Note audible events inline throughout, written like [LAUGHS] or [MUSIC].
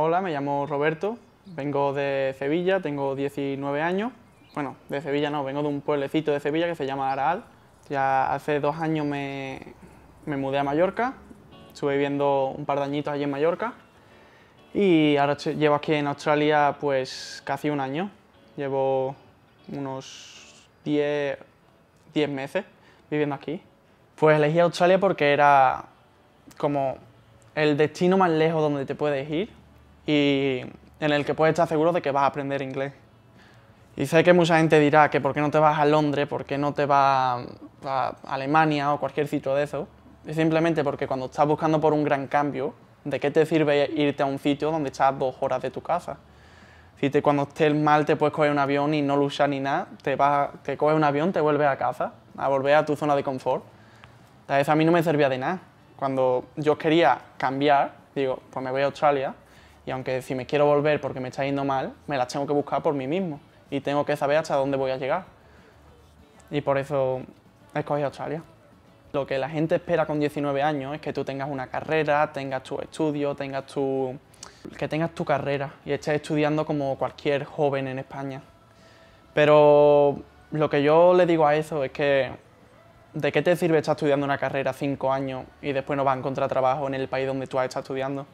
Hola, me llamo Roberto, vengo de Sevilla, tengo 19 años. Bueno, de Sevilla no, vengo de un pueblecito de Sevilla que se llama Araal. Ya hace dos años me, me mudé a Mallorca, estuve viviendo un par de añitos allí en Mallorca y ahora llevo aquí en Australia pues casi un año. Llevo unos 10, 10 meses viviendo aquí. Pues elegí Australia porque era como el destino más lejos donde te puedes ir y en el que puedes estar seguro de que vas a aprender inglés. Y sé que mucha gente dirá que por qué no te vas a Londres, por qué no te vas a Alemania o cualquier sitio de eso. Es simplemente porque cuando estás buscando por un gran cambio, ¿de qué te sirve irte a un sitio donde estás dos horas de tu casa? Si te, cuando estés mal te puedes coger un avión y no luchar ni nada, te, vas, te coges un avión, te vuelves a casa, a volver a tu zona de confort. Entonces a mí no me servía de nada. Cuando yo quería cambiar, digo, pues me voy a Australia, y aunque si me quiero volver porque me está yendo mal, me las tengo que buscar por mí mismo y tengo que saber hasta dónde voy a llegar. Y por eso he escogido Australia. Lo que la gente espera con 19 años es que tú tengas una carrera, tengas tu estudio, tengas tu... que tengas tu carrera y estés estudiando como cualquier joven en España. Pero lo que yo le digo a eso es que ¿de qué te sirve estar estudiando una carrera cinco años y después no vas a encontrar trabajo en el país donde tú has estado estudiando?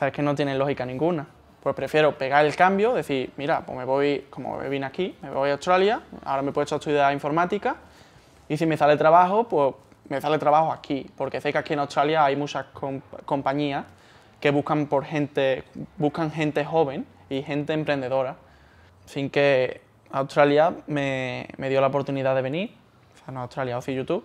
O es que no tiene lógica ninguna. Pues prefiero pegar el cambio, decir, mira, pues me voy, como vine aquí, me voy a Australia, ahora me he puesto a estudiar informática y si me sale trabajo, pues me sale trabajo aquí, porque sé que aquí en Australia hay muchas compañías que buscan por gente, buscan gente joven y gente emprendedora. Sin que Australia me, me dio la oportunidad de venir, o sea, no Australia, o sea, YouTube,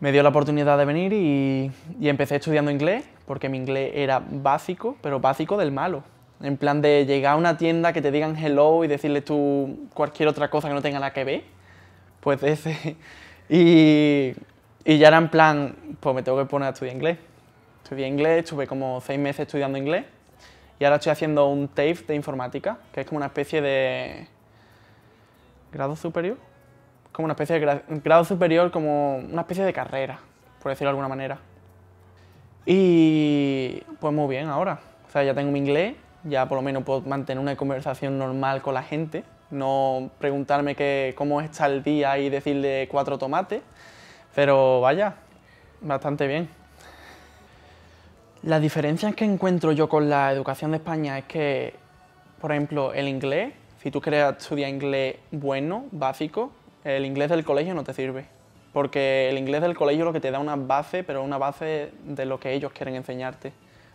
me dio la oportunidad de venir y, empecé estudiando inglés, porque mi inglés era básico, pero básico del malo. En plan de llegar a una tienda que te digan hello y decirle tú cualquier otra cosa que no tenga nada que ver, pues ese. [LAUGHS] Y, y ya era en plan, pues me tengo que poner a estudiar inglés. Estudié inglés, estuve como seis meses estudiando inglés y ahora estoy haciendo un TAFE de informática, que es como una especie de grado superior, como una especie de grado superior, como una especie de carrera, por decirlo de alguna manera. Y pues muy bien ahora. O sea, ya tengo mi inglés, ya por lo menos puedo mantener una conversación normal con la gente, no preguntarme cómo está el día y decirle cuatro tomates, pero vaya, bastante bien. Las diferencias que encuentro yo con la educación de España es que, por ejemplo, el inglés, si tú quieres estudiar inglés bueno, básico, el inglés del colegio no te sirve, porque el inglés del colegio lo que te da una base, pero una base de lo que ellos quieren enseñarte.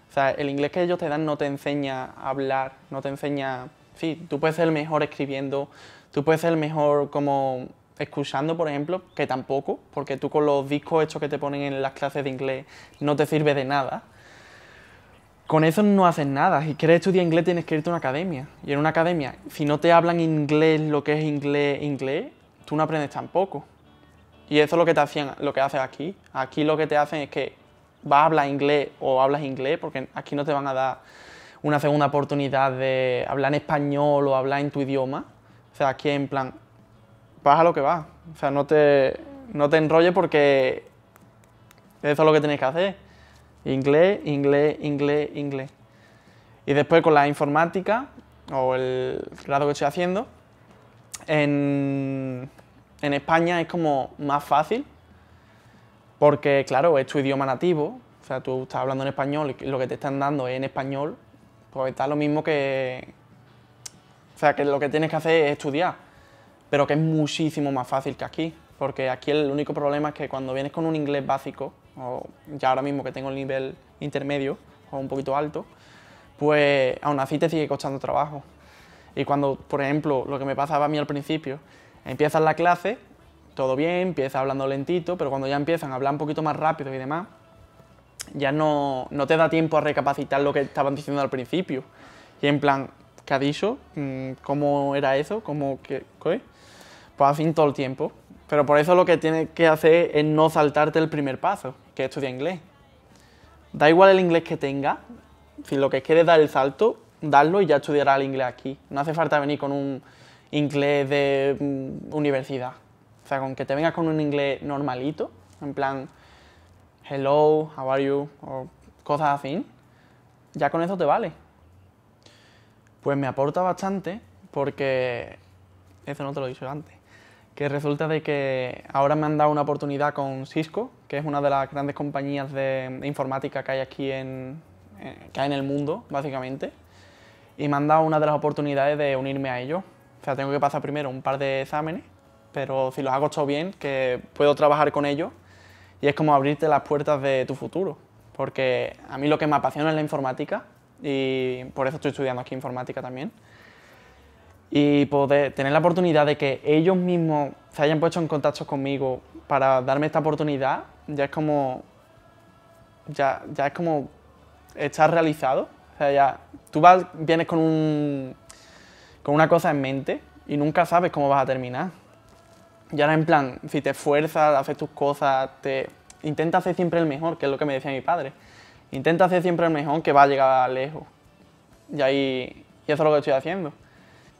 O sea, el inglés que ellos te dan no te enseña a hablar, no te enseña... Sí, tú puedes ser el mejor escribiendo, tú puedes ser el mejor como escuchando, por ejemplo, que tampoco, porque tú con los discos hechos que te ponen en las clases de inglés no te sirve de nada. Con eso no haces nada. Si quieres estudiar inglés tienes que irte a una academia. Y en una academia, si no te hablan inglés, lo que es inglés, inglés, tú no aprendes tampoco. Y eso es lo que te lo que haces aquí. Aquí lo que te hacen es que vas a hablar inglés o hablas inglés, porque aquí no te van a dar una segunda oportunidad de hablar en español o hablar en tu idioma. O sea, aquí en plan, vas a lo que vas. O sea, no te, no te enrolles porque eso es lo que tienes que hacer. Inglés, inglés, inglés, inglés. Y después con la informática o el grado que estoy haciendo, en, España es como más fácil, porque claro, es tu idioma nativo, o sea, tú estás hablando en español y lo que te están dando es en español, pues está lo mismo que... O sea, que lo que tienes que hacer es estudiar, pero que es muchísimo más fácil que aquí, porque aquí el único problema es que cuando vienes con un inglés básico, o ya ahora mismo que tengo el nivel intermedio o un poquito alto, pues aún así te sigue costando trabajo, y cuando, por ejemplo, lo que me pasaba a mí al principio, empiezas la clase, todo bien, empieza hablando lentito, pero cuando ya empiezan a hablar un poquito más rápido y demás, ya no, te da tiempo a recapacitar lo que estaban diciendo al principio. Y en plan, ¿qué ha dicho? Mm, ¿Cómo era eso? ¿Cómo que, qué? Pues todo el tiempo. Pero por eso lo que tienes que hacer es no saltarte el primer paso, que es estudiar inglés. Da igual el inglés que tenga, si lo que quieres dar el salto, darlo y ya estudiará el inglés aquí. No hace falta venir con un inglés de mm, universidad. O sea, con que te vengas con un inglés normalito, en plan, hello, how are you, o cosas así, ya con eso te vale. Pues me aporta bastante porque, eso no te lo he dicho antes, que resulta de que ahora me han dado una oportunidad con Cisco, que es una de las grandes compañías de informática que hay aquí en, eh, que hay en el mundo, básicamente y me han dado una de las oportunidades de unirme a ellos. O sea, tengo que pasar primero un par de exámenes, pero si los hago todo bien, que puedo trabajar con ellos y es como abrirte las puertas de tu futuro, porque a mí lo que me apasiona es la informática y por eso estoy estudiando aquí informática también. Y poder tener la oportunidad de que ellos mismos se hayan puesto en contacto conmigo para darme esta oportunidad, ya es como ya, ya es como estar realizado sea, ya, tú vas, vienes con, un, con una cosa en mente y nunca sabes cómo vas a terminar. Y ahora en plan, si te esfuerzas, haces tus cosas, te, intenta hacer siempre el mejor, que es lo que me decía mi padre. Intenta hacer siempre el mejor que va a llegar lejos. Y ahí, y eso es lo que estoy haciendo.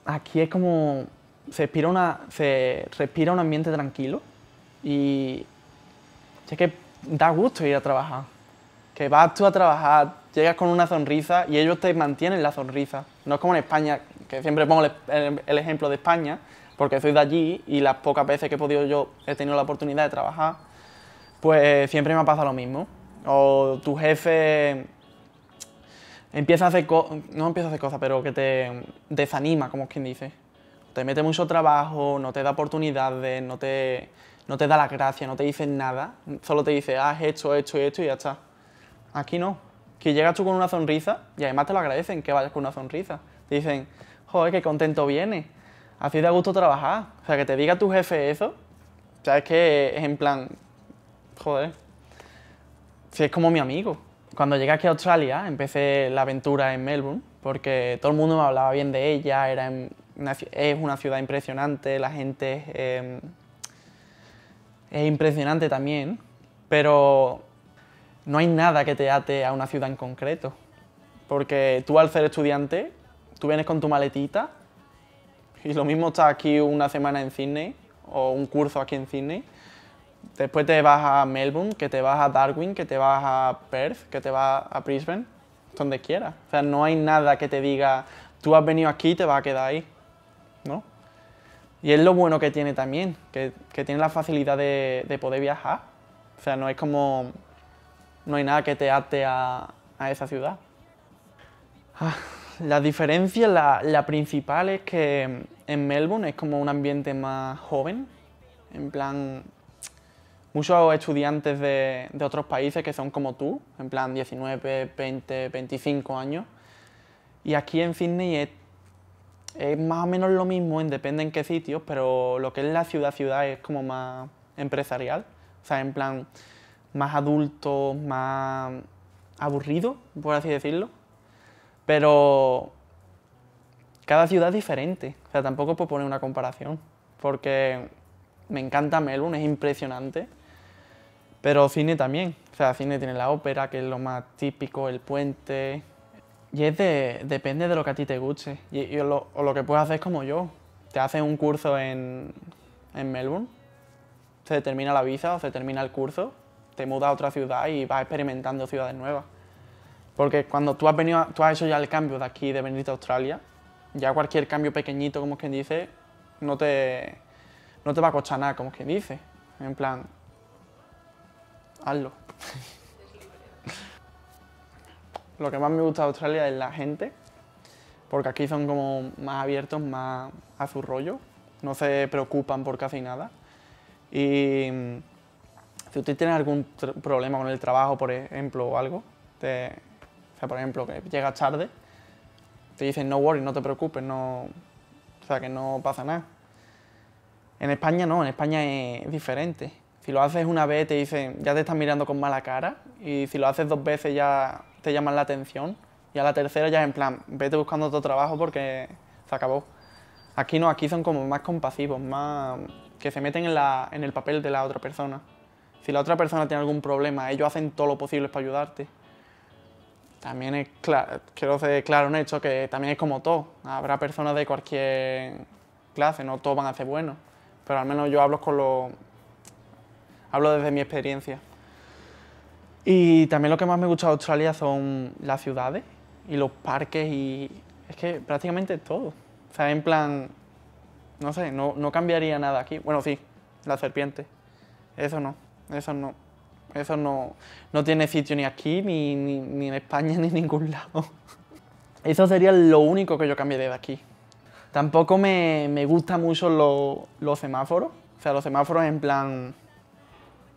Aquí es como, se respira, una, se respira un ambiente tranquilo y es que da gusto ir a trabajar que vas tú a trabajar, llegas con una sonrisa y ellos te mantienen la sonrisa. No es como en España, que siempre pongo el, ejemplo de España, porque soy de allí y las pocas veces que he podido yo, he tenido la oportunidad de trabajar, pues siempre me pasa lo mismo. O tu jefe empieza a hacer cosas, no empieza a hacer cosas, pero que te desanima, como quien dice. Te mete mucho trabajo, no te da oportunidades, no te, no te da la gracia, no te dice nada, solo te dice, has hecho hecho esto y esto y ya está. Aquí no. Que llegas tú con una sonrisa y además te lo agradecen que vayas con una sonrisa. Te dicen, joder, qué contento viene. Así da gusto trabajar. O sea, que te diga tu jefe eso. O es que es en plan, joder. Si es como mi amigo. Cuando llegué aquí a Australia, empecé la aventura en Melbourne, porque todo el mundo me hablaba bien de ella, era es una ciudad impresionante, la gente em, es impresionante también, pero no hay nada que te ate a una ciudad en concreto. Porque tú al ser estudiante, tú vienes con tu maletita y lo mismo está aquí una semana en Sydney o un curso aquí en Sydney. Después te vas a Melbourne, que te vas a Darwin, que te vas a Perth, que te vas a Brisbane, donde quieras. O sea, no hay nada que te diga, tú has venido aquí y te vas a quedar ahí. ¿No? Y es lo bueno que tiene también, que, tiene la facilidad de, de poder viajar. O sea, no es como no hay nada que te ate a, esa ciudad. Ah, la diferencia, la, principal es que en Melbourne es como un ambiente más joven, en plan, muchos estudiantes de, de otros países que son como tú, en plan 19, 20, 25 años, y aquí en Sydney es, más o menos lo mismo, depende en qué sitio... pero lo que es la ciudad-ciudad es como más empresarial, o sea, en plan, más adulto, más aburrido, por así decirlo. Pero cada ciudad es diferente. O sea, tampoco puedo poner una comparación. Porque me encanta Melbourne, es impresionante. Pero cine también. O sea, cine tiene la ópera, que es lo más típico, el puente. Y es de, depende de lo que a ti te guste. Y, lo, o lo que puedes hacer como yo. Te haces un curso en, en Melbourne, se determina la visa o se termina el curso te mudas a otra ciudad y vas experimentando ciudades nuevas. Porque cuando tú has venido, tú has hecho ya el cambio de aquí, de venirte a Australia, ya cualquier cambio pequeñito, como es quien dice, no te, te va a costar nada, como es quien dice. En plan, hazlo. [LAUGHS] Lo que más me gusta de Australia es la gente, porque aquí son como más abiertos, más a su rollo, no se preocupan por casi nada. Y si tú tienes algún problema con el trabajo, por ejemplo, o algo, o sea, por ejemplo, que llegas tarde, te dicen no worry, no te preocupes, no, o sea, que no pasa nada. En España no, en España es diferente. Si lo haces una vez te dicen, ya te están mirando con mala cara, y si lo haces dos veces ya te llaman la atención, y a la tercera ya es en plan, vete buscando otro trabajo porque se acabó. Aquí no, aquí son como más compasivos, más que se meten en el papel de la otra persona. Si la otra persona tiene algún problema, ellos hacen todo lo posible para ayudarte. También es claro, quiero ser claro un hecho que también es como todo. Habrá personas de cualquier clase, no todos van a ser buenos, pero al menos yo hablo con los... hablo desde mi experiencia. Y también lo que más me gusta de Australia son las ciudades y los parques y es que prácticamente todo. O sea, en plan, no sé, no, no cambiaría nada aquí. Bueno, sí, la serpiente. Eso no. Eso no. Eso no, tiene sitio ni aquí, ni, ni, en España, [LAUGHS] ni en ningún lado. Eso sería lo único que yo cambiaría de aquí. Tampoco me, me gustan mucho los semáforos. O sea, los semáforos en plan...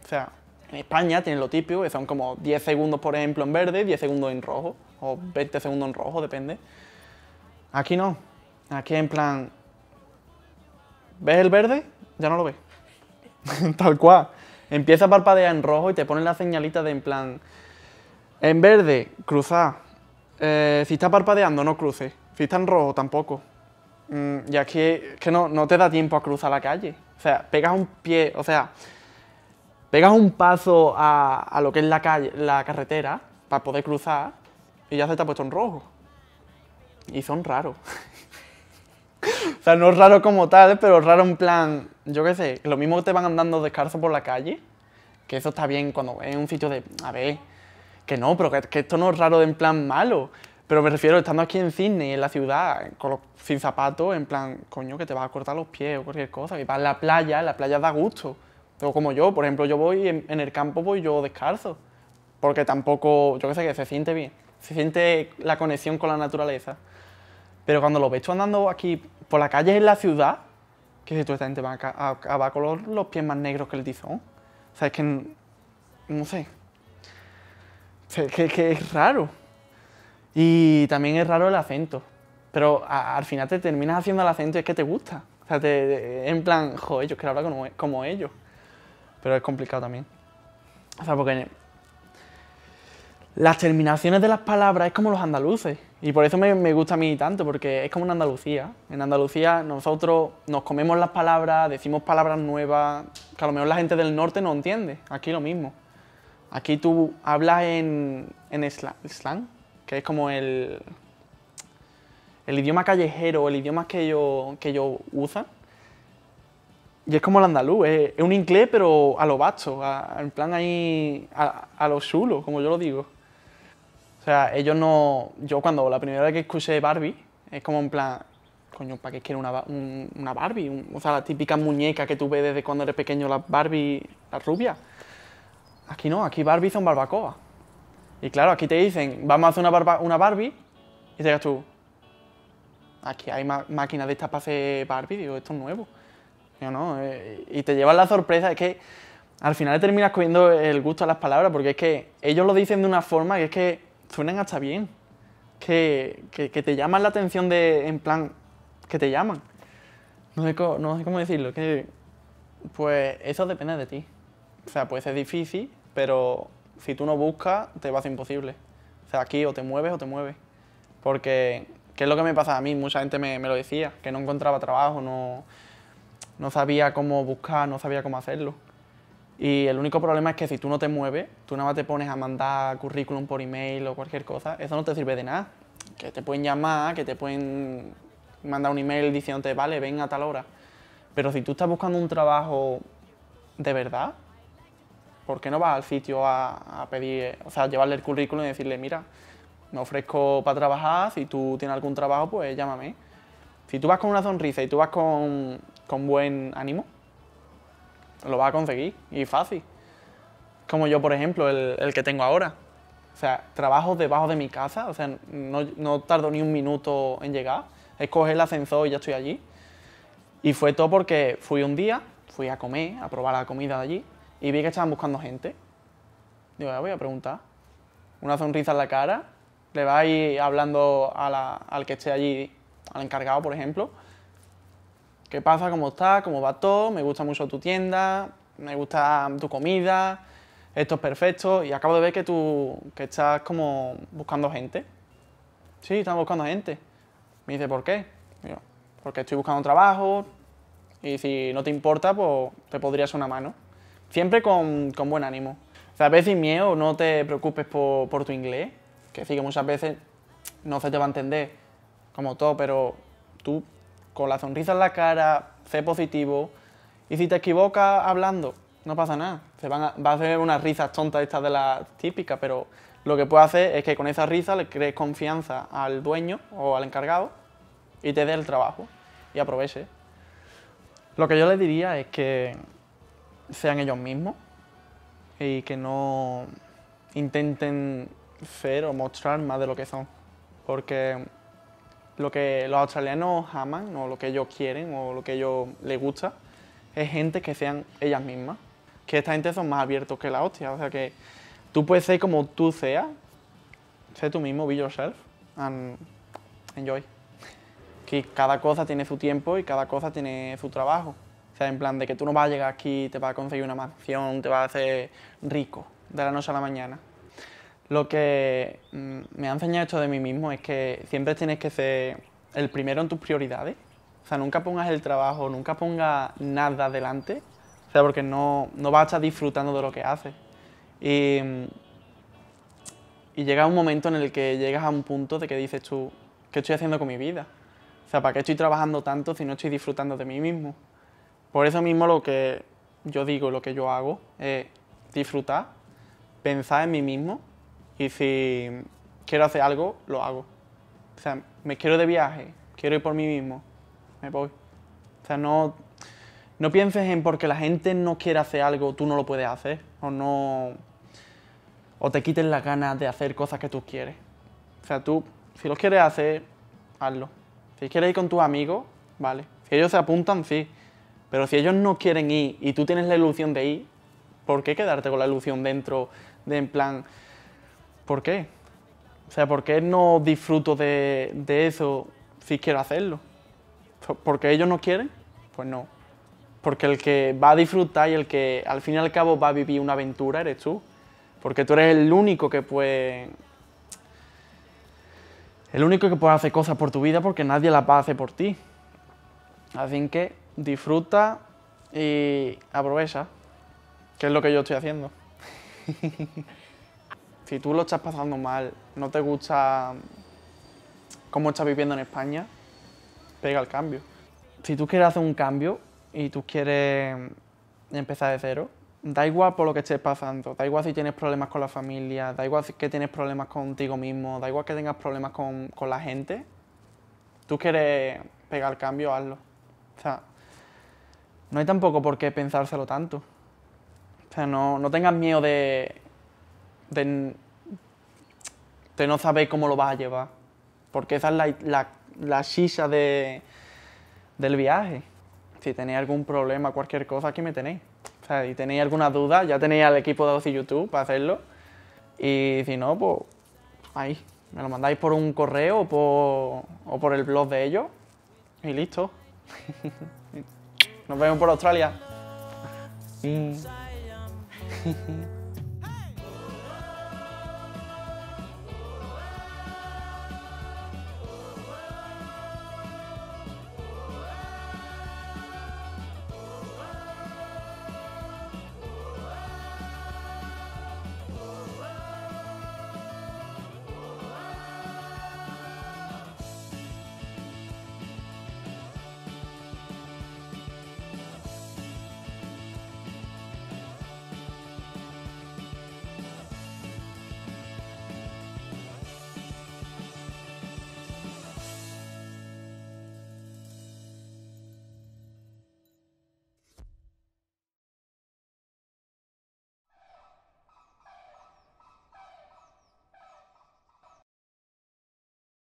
O sea, en España tienen lo típico, que son como 10 segundos, por ejemplo, en verde, 10 segundos en rojo, o 20 segundos en rojo, depende. Aquí no. Aquí en plan... ¿Ves el verde? Ya no lo ves. [LAUGHS] Tal cual empieza a parpadear en rojo y te ponen la señalita de en plan, en verde, cruzar. Eh, si está parpadeando, no cruce. Si está en rojo, tampoco. y aquí es que no, te da tiempo a cruzar la calle. O sea, pegas un pie, o sea, pegas un paso a, a lo que es la, calle, la carretera para poder cruzar y ya se te ha puesto en rojo. Y son raros. [LAUGHS] O sea, no es raro como tal, pero raro en plan, yo qué sé, lo mismo que te van andando descalzo por la calle, que eso está bien cuando es un sitio de, a ver, que no, pero que, esto no es raro de en plan malo. Pero me refiero, estando aquí en Sydney, en la ciudad, sin zapatos, en plan, coño, que te vas a cortar los pies o cualquier cosa, y vas a la playa, la playa da gusto. O como yo, por ejemplo, yo voy en, en el campo, voy yo descalzo, porque tampoco, yo qué sé, que se siente bien, se siente la conexión con la naturaleza. Pero cuando lo ves tú andando aquí por la calle en la ciudad, que si toda esta gente va a los pies más negros que el tizón. O sea, es que, no sé, es que, es raro. Y también es raro el acento, pero al final te terminas haciendo el acento y es que te gusta. O sea, te, en plan, joder, yo quiero hablar como, como ellos. Pero es complicado también. O sea, porque las terminaciones de las palabras es como los andaluces. Y por eso me, gusta a mí tanto, porque es como en Andalucía. En Andalucía nosotros nos comemos las palabras, decimos palabras nuevas, que a lo mejor la gente del norte no entiende. Aquí lo mismo. Aquí tú hablas en, en slang, que es como el, el idioma callejero, el idioma que ellos que yo usan. Y es como el andaluz, es, un inglés pero a lo basto, en plan ahí a, a lo chulo, como yo lo digo. O sea, ellos no... Yo cuando la primera vez que escuché Barbie, es como en plan, coño, ¿para qué quiero una, una Barbie? o sea, la típica muñeca que tú ves desde cuando eres pequeño, la Barbie, la rubia. Aquí no, aquí Barbie son barbacoa. Y claro, aquí te dicen, vamos a hacer una, una Barbie, y te digas tú, aquí hay máquinas de estas para hacer Barbie, digo, esto es nuevo. Yo no, eh", y te llevan la sorpresa, es que al final terminas cogiendo el gusto de las palabras, porque es que ellos lo dicen de una forma que es que suenan hasta bien, que, que, te llaman la atención de, en plan, que te llaman. No sé, cómo, no sé decirlo, que pues eso depende de ti. O sea, puede ser difícil, pero si tú no buscas, te va a ser imposible. O sea, aquí o te mueves o te mueves. Porque, ¿qué es lo que me pasa a mí? Mucha gente me, lo decía, que no encontraba trabajo, no sabía cómo buscar, no sabía cómo hacerlo. Y el único problema es que si tú no te mueves, tú nada más te pones a mandar currículum por email o cualquier cosa, eso no te sirve de nada. Que te pueden llamar, que te pueden mandar un email diciéndote, vale, ven a tal hora. Pero si tú estás buscando un trabajo de verdad, ¿por qué no vas al sitio a, pedir, o sea, llevarle el currículum y decirle, mira, me ofrezco para trabajar, si tú tienes algún trabajo, pues llámame. Si tú vas con una sonrisa y tú vas con buen ánimo, lo vas a conseguir y fácil. Como yo, por ejemplo, el, que tengo ahora. O sea, trabajo debajo de mi casa, o sea, no, no tardo ni un minuto en llegar. Es coger el ascensor y ya estoy allí. Y fue todo porque fui un día, fui a comer, a probar la comida de allí, y vi que estaban buscando gente. Digo, ah, voy a preguntar. Una sonrisa en la cara, le vais hablando a al que esté allí, al encargado, por ejemplo, ¿Qué pasa? ¿Cómo estás? ¿Cómo va todo? Me gusta mucho tu tienda, me gusta tu comida, esto es perfecto. Y acabo de ver que tú estás como buscando gente. Sí, estás buscando gente. Me dice, ¿por qué? porque estoy buscando trabajo y si no te importa, pues te podrías una mano. Siempre con, buen ánimo. O sea, a veces miedo, no te preocupes por, por tu inglés, que sí que muchas veces no se te va a entender como todo, pero tú con la sonrisa en la cara, sé positivo. Y si te equivocas hablando, no pasa nada. Se van a, va a hacer unas risas tontas estas de las típicas, pero lo que puedes hacer es que con esa risa le crees confianza al dueño o al encargado y te dé el trabajo y aproveche. Lo que yo les diría es que sean ellos mismos y que no intenten ser o mostrar más de lo que son. Porque lo que los australianos aman o lo que ellos quieren o lo que ellos les gusta es gente que sean ellas mismas. Que esta gente son más abiertos que la hostia. O sea que tú puedes ser como tú seas, sé tú mismo, be yourself and enjoy. Que cada cosa tiene su tiempo y cada cosa tiene su trabajo. O sea, en plan de que tú no vas a llegar aquí, te vas a conseguir una mansión, te vas a hacer rico de la noche a la mañana lo que mm, me ha enseñado esto de mí mismo es que siempre tienes que ser el primero en tus prioridades. O sea, nunca pongas el trabajo, nunca pongas nada delante. O sea, porque no, no vas a estar disfrutando de lo que haces. Y, y llega un momento en el que llegas a un punto de que dices tú, ¿qué estoy haciendo con mi vida? O sea, ¿para qué estoy trabajando tanto si no estoy disfrutando de mí mismo? Por eso mismo lo que yo digo, lo que yo hago, es disfrutar, pensar en mí mismo y si quiero hacer algo, lo hago. O sea, me quiero de viaje, quiero ir por mí mismo, me voy. O sea, no, no pienses en porque la gente no quiere hacer algo, tú no lo puedes hacer. O no. O te quiten las ganas de hacer cosas que tú quieres. O sea, tú, si los quieres hacer, hazlo. Si quieres ir con tus amigos, vale. Si ellos se apuntan, sí. Pero si ellos no quieren ir y tú tienes la ilusión de ir, ¿por qué quedarte con la ilusión dentro de en plan, ¿por qué? O sea, ¿por qué no disfruto de, eso si quiero hacerlo? ¿Porque ellos no quieren? Pues no. Porque el que va a disfrutar y el que al fin y al cabo va a vivir una aventura eres tú. Porque tú eres el único que puede... El único que puede hacer cosas por tu vida porque nadie las va a hacer por ti. Así que disfruta y aprovecha, que es lo que yo estoy haciendo. [LAUGHS] si tú lo estás pasando mal, no te gusta cómo estás viviendo en España, pega el cambio. Si tú quieres hacer un cambio y tú quieres empezar de cero, da igual por lo que estés pasando, da igual si tienes problemas con la familia, da igual que tienes problemas contigo mismo, da igual que tengas problemas con, la gente, tú quieres pegar el cambio, hazlo. O sea, no hay tampoco por qué pensárselo tanto. O sea, no, no tengas miedo de de, no saber cómo lo vas a llevar. Porque esa es la, la, la de, del viaje. Si tenéis algún problema, cualquier cosa, aquí me tenéis. O sea, si tenéis alguna duda, ya tenéis al equipo de OCI YouTube para hacerlo. Y si no, pues ahí, me lo mandáis por un correo o por, o por el blog de ellos. Y listo. [LAUGHS] Nos vemos por Australia. [LAUGHS] [LAUGHS]